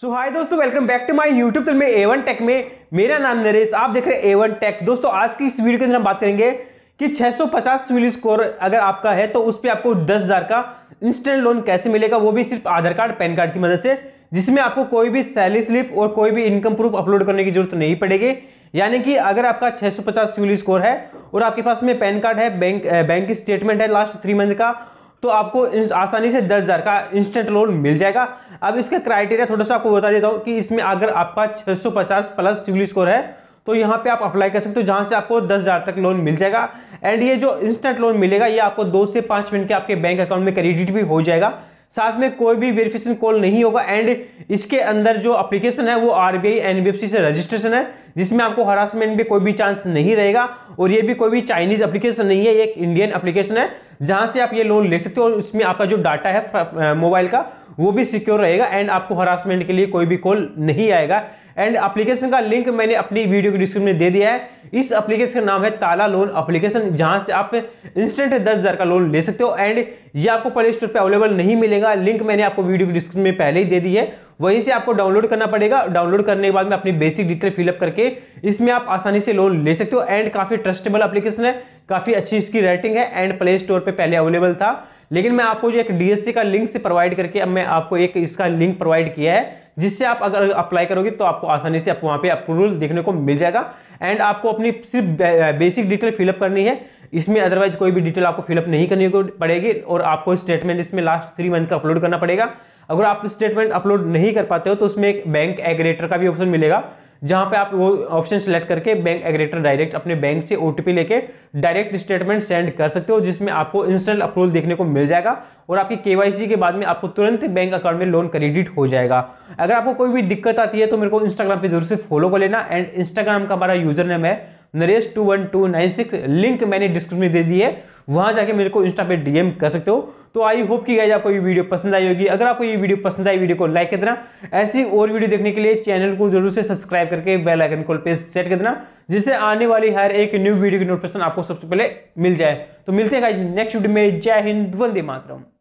सो hi दोस्तों welcome back to my YouTube channel में एवन टेक में मेरा नाम नरेश आप देख रहे हैं एवन टेक दोस्तों आज की इस वीडियो के अंदर हम बात करेंगे कि 650 सिविल स्कोर अगर आपका है तो उस पर आपको 10,000 का इंस्टेंट लोन कैसे मिलेगा वो भी सिर्फ आधार कार्ड पैन कार्ड की मदद से जिसमें आपको कोई भी सैलरी स्लिप और कोई भी इनकम प्रूफ अपलोड करने की जरूरत नहीं पड़ेगी यानी कि अगर आपका 650 सिविल स्कोर है और आपके पास में पैन कार्ड है बैंक बैंक की स्टेटमेंट है लास्ट थ्री मंथ का तो आपको आसानी से दस हज़ार का इंस्टेंट लोन मिल जाएगा अब इसका क्राइटेरिया थोड़ा सा आपको बता देता हूँ कि इसमें अगर आपका 650 प्लस सिविल स्कोर है तो यहाँ पे आप अप्लाई कर सकते हो जहाँ से आपको दस हज़ार तक लोन मिल जाएगा एंड ये जो इंस्टेंट लोन मिलेगा ये आपको दो से पाँच मिनट के आपके बैंक अकाउंट में क्रेडिट भी हो जाएगा साथ में कोई भी वेरिफिकेशन कॉल नहीं होगा एंड इसके अंदर जो अप्लीकेशन है वो आरबीआई एनबीएफसी से रजिस्ट्रेशन है जिसमें आपको हरासमेंट भी कोई भी चांस नहीं रहेगा और ये भी कोई भी चाइनीज अप्लीकेशन नहीं है ये एक इंडियन अप्लीकेशन है जहां से आप ये लोन ले सकते हो और उसमें आपका जो डाटा है मोबाइल का वो भी सिक्योर रहेगा एंड आपको हरासमेंट के लिए कोई भी कॉल नहीं आएगा एंड एप्लीकेशन का लिंक मैंने अपनी वीडियो के डिस्क्रिप्शन में दे दिया है इस एप्लीकेशन का नाम है ताला लोन एप्लीकेशन जहां से आप इंस्टेंट दस हज़ार का लोन ले सकते हो एंड ये आपको प्ले स्टोर पर अवेलेबल नहीं मिलेगा लिंक मैंने आपको वीडियो के डिस्क्रिप्शन में पहले ही दे दी है वहीं से आपको डाउनलोड करना पड़ेगा डाउनलोड करने के बाद में अपनी बेसिक डिटेल फिलअप करके इसमें आप आसानी से लोन ले सकते हो एंड काफ़ी ट्रस्टेबल एप्लीकेशन है काफ़ी अच्छी इसकी रेटिंग है एंड प्ले स्टोर पर पहले अवेलेबल था लेकिन मैं आपको जो एक डीएससी का लिंक से प्रोवाइड करके अब मैं आपको एक इसका लिंक प्रोवाइड किया है जिससे आप अगर अप्लाई करोगे तो आपको आसानी से आपको वहाँ पे अप्रूवल देखने को मिल जाएगा एंड आपको अपनी सिर्फ बेसिक डिटेल फिलअप करनी है इसमें अदरवाइज कोई भी डिटेल आपको फिलअप नहीं करनी पड़ेगी और आपको स्टेटमेंट इसमें लास्ट थ्री मंथ का अपलोड करना पड़ेगा अगर आप स्टेटमेंट अपलोड नहीं कर पाते हो तो उसमें एक बैंक एग्रेटर का भी ऑप्शन मिलेगा जहां पे आप वो ऑप्शन सेलेक्ट करके बैंक एग्रेटर डायरेक्ट अपने बैंक से ओटीपी लेके डायरेक्ट स्टेटमेंट सेंड कर सकते हो जिसमें आपको इंस्टेंट अप्रूवल देखने को मिल जाएगा और आपकी केवाईसी के बाद में आपको तुरंत बैंक अकाउंट में लोन क्रेडिट हो जाएगा अगर आपको कोई भी दिक्कत आती है तो मेरे को इंस्टाग्राम पर जरूर से फॉलो कर लेना एंड इंस्टाग्राम का हमारा यूजर नेम है Naresh two one two nine six link मैंने डिस्क्रिप्शन में दे दी है वहां जाके मेरे को इंस्टा पे डीएम कर सकते हो तो आई होप कि गाइज आपको ये वीडियो पसंद आई होगी अगर आपको ये वीडियो पसंद आई वीडियो को लाइक कर देना ऐसी और वीडियो देखने के लिए चैनल को जरूर से सब्सक्राइब करके बेल आइकन कॉल पे सेट कर देना जिससे आने वाली हर एक न्यू वीडियो की नोटिफिकेशन आपको सबसे पहले मिल जाए तो मिलते हैं गाइज नेक्स्ट वीडियो में जय हिंद वंदे मातरम